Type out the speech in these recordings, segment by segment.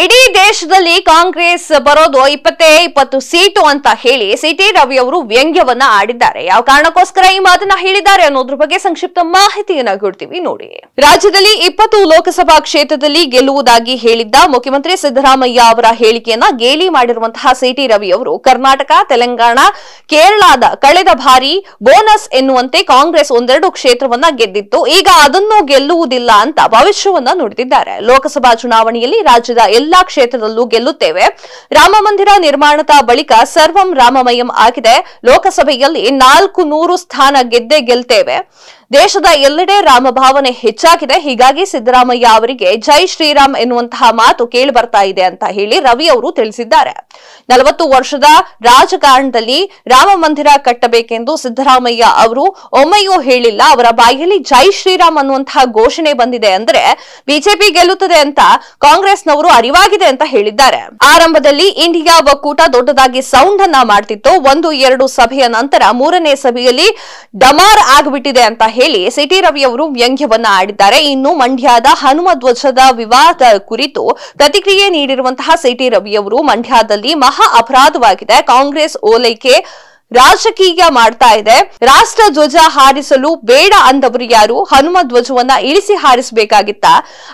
ಇಡೀ ದೇಶದಲ್ಲಿ ಕಾಂಗ್ರೆಸ್ ಬರೋದು ಇಪ್ಪತ್ತೇ ಇಪ್ಪತ್ತು ಸೀಟು ಅಂತ ಹೇಳಿ ಸಿಟಿ ರವಿ ಅವರು ವ್ಯಂಗ್ಯವನ್ನ ಆಡಿದ್ದಾರೆ ಯಾವ ಕಾರಣಕ್ಕೋಸ್ಕರ ಈ ಮಾತನ್ನ ಹೇಳಿದ್ದಾರೆ ಅನ್ನೋದ್ರ ಬಗ್ಗೆ ಸಂಕ್ಷಿಪ್ತ ಮಾಹಿತಿಯನ್ನ ಕೊಡ್ತೀವಿ ನೋಡಿ ರಾಜ್ಯದಲ್ಲಿ ಇಪ್ಪತ್ತು ಲೋಕಸಭಾ ಕ್ಷೇತ್ರದಲ್ಲಿ ಗೆಲ್ಲುವುದಾಗಿ ಹೇಳಿದ್ದ ಮುಖ್ಯಮಂತ್ರಿ ಸಿದ್ದರಾಮಯ್ಯ ಅವರ ಹೇಳಿಕೆಯನ್ನ ಗೇಲಿ ಮಾಡಿರುವಂತಹ ಸಿಟಿ ರವಿ ಅವರು ಕರ್ನಾಟಕ ತೆಲಂಗಾಣ ಕೇರಳದ ಕಳೆದ ಬಾರಿ ಬೋನಸ್ ಎನ್ನುವಂತೆ ಕಾಂಗ್ರೆಸ್ ಒಂದೆರಡು ಕ್ಷೇತ್ರವನ್ನ ಗೆದ್ದಿತ್ತು ಈಗ ಅದನ್ನು ಗೆಲ್ಲುವುದಿಲ್ಲ ಅಂತ ಭವಿಷ್ಯವನ್ನ ನುಡಿದಿದ್ದಾರೆ ಲೋಕಸಭಾ ಚುನಾವಣೆಯಲ್ಲಿ ರಾಜ್ಯದ ಎಲ್ಲ ಎಲ್ಲಾ ಕ್ಷೇತ್ರದಲ್ಲೂ ಗೆಲ್ಲುತ್ತೇವೆ ರಾಮ ಮಂದಿರ ನಿರ್ಮಾಣದ ಬಳಿಕ ಸರ್ವಂ ರಾಮಮಯಂ ಆಗಿದೆ ಲೋಕಸಭೆಯಲ್ಲಿ ನಾಲ್ಕು ನೂರು ಸ್ಥಾನ ಗೆದ್ದೇ ಗೆಲ್ತೇವೆ ದೇಶದ ಎಲ್ಲೆಡೆ ರಾಮ ಭಾವನೆ ಹೆಚ್ಚಾಗಿದೆ ಹೀಗಾಗಿ ಸಿದ್ದರಾಮಯ್ಯ ಅವರಿಗೆ ಜೈ ಶ್ರೀರಾಮ್ ಎನ್ನುವಂತಹ ಮಾತು ಕೇಳಿ ಬರ್ತಾ ಇದೆ ಅಂತ ಹೇಳಿ ರವಿ ಅವರು ತಿಳಿಸಿದ್ದಾರೆ ನಲವತ್ತು ವರ್ಷದ ರಾಜಕಾರಣದಲ್ಲಿ ರಾಮ ಮಂದಿರ ಕಟ್ಟಬೇಕೆಂದು ಸಿದ್ದರಾಮಯ್ಯ ಅವರು ಒಮ್ಮೆಯೂ ಹೇಳಿಲ್ಲ ಅವರ ಬಾಯಿಯಲ್ಲಿ ಜೈ ಶ್ರೀರಾಮ್ ಅನ್ನುವಂತಹ ಘೋಷಣೆ ಬಂದಿದೆ ಅಂದ್ರೆ ಬಿಜೆಪಿ ಗೆಲ್ಲುತ್ತದೆ ಅಂತ ಕಾಂಗ್ರೆಸ್ನವರು ಅರಿವಾಗಿದೆ ಅಂತ ಹೇಳಿದ್ದಾರೆ ಆರಂಭದಲ್ಲಿ ಇಂಡಿಯಾ ಒಕ್ಕೂಟ ದೊಡ್ಡದಾಗಿ ಸೌಂಡ್ ಅನ್ನ ಮಾಡ್ತಿತ್ತು ಒಂದು ಎರಡು ಸಭೆಯ ನಂತರ ಮೂರನೇ ಸಭೆಯಲ್ಲಿ ಡಮಾರ್ ಆಗಿಬಿಟ್ಟಿದೆ ಅಂತ ಹೇಳಿ ಸಿಟಿ ರವಿ ಅವರು ವ್ಯಂಗ್ಯವನ್ನ ಆಡಿದ್ದಾರೆ ಇನ್ನು ಮಂಡ್ಯದ ಹನುಮ ಧ್ವಜದ ವಿವಾದ ಕುರಿತು ಪ್ರತಿಕ್ರಿಯೆ ನೀಡಿರುವಂತಹ ಸಿಟಿ ರವಿ ಅವರು ಮಂಡ್ಯದಲ್ಲಿ ಮಹಾ ಅಪರಾಧವಾಗಿದೆ ಕಾಂಗ್ರೆಸ್ ಓಲೈಕೆ ರಾಜಕೀಯ ಮಾಡ್ತಾ ಇದೆ ರಾಷ್ಟ್ರ ಧ್ವಜ ಹಾರಿಸಲು ಬೇಡ ಅಂದವರು ಯಾರು ಹನುಮ ಧ್ವಜವನ್ನ ಇಳಿಸಿ ಹಾರಿಸಬೇಕಾಗಿತ್ತ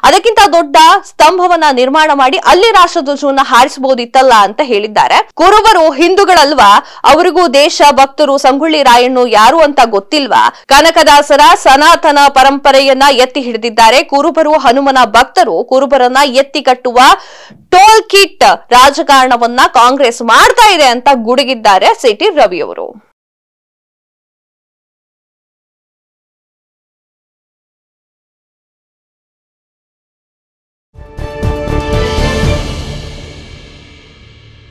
ಅದಕ್ಕಿಂತ ದೊಡ್ಡ ಸ್ತಂಭವನ್ನ ನಿರ್ಮಾಣ ಮಾಡಿ ಅಲ್ಲಿ ರಾಷ್ಟ್ರ ಧ್ವಜವನ್ನ ಹಾರಿಸಬಹುದಿತ್ತಲ್ಲ ಅಂತ ಹೇಳಿದ್ದಾರೆ ಕುರುಬರು ಹಿಂದೂಗಳಲ್ವಾ ಅವರಿಗೂ ದೇಶ ಭಕ್ತರು ಸಂಗೊಳ್ಳಿ ರಾಯಣ್ಣು ಯಾರು ಅಂತ ಗೊತ್ತಿಲ್ವಾ ಕನಕದಾಸರ ಸನಾತನ ಪರಂಪರೆಯನ್ನ ಎತ್ತಿ ಹಿಡಿದಿದ್ದಾರೆ ಕುರುಬರು ಹನುಮನ ಭಕ್ತರು ಕುರುಬರನ್ನ ಎತ್ತಿ ಕಟ್ಟುವ ಟೋಲ್ ಕಿಟ್ ರಾಜಕಾರಣವನ್ನ ಕಾಂಗ್ರೆಸ್ ಮಾಡ್ತಾ ಇದೆ ಅಂತ ಗುಡುಗಿದ್ದಾರೆ CT Ravi able at all.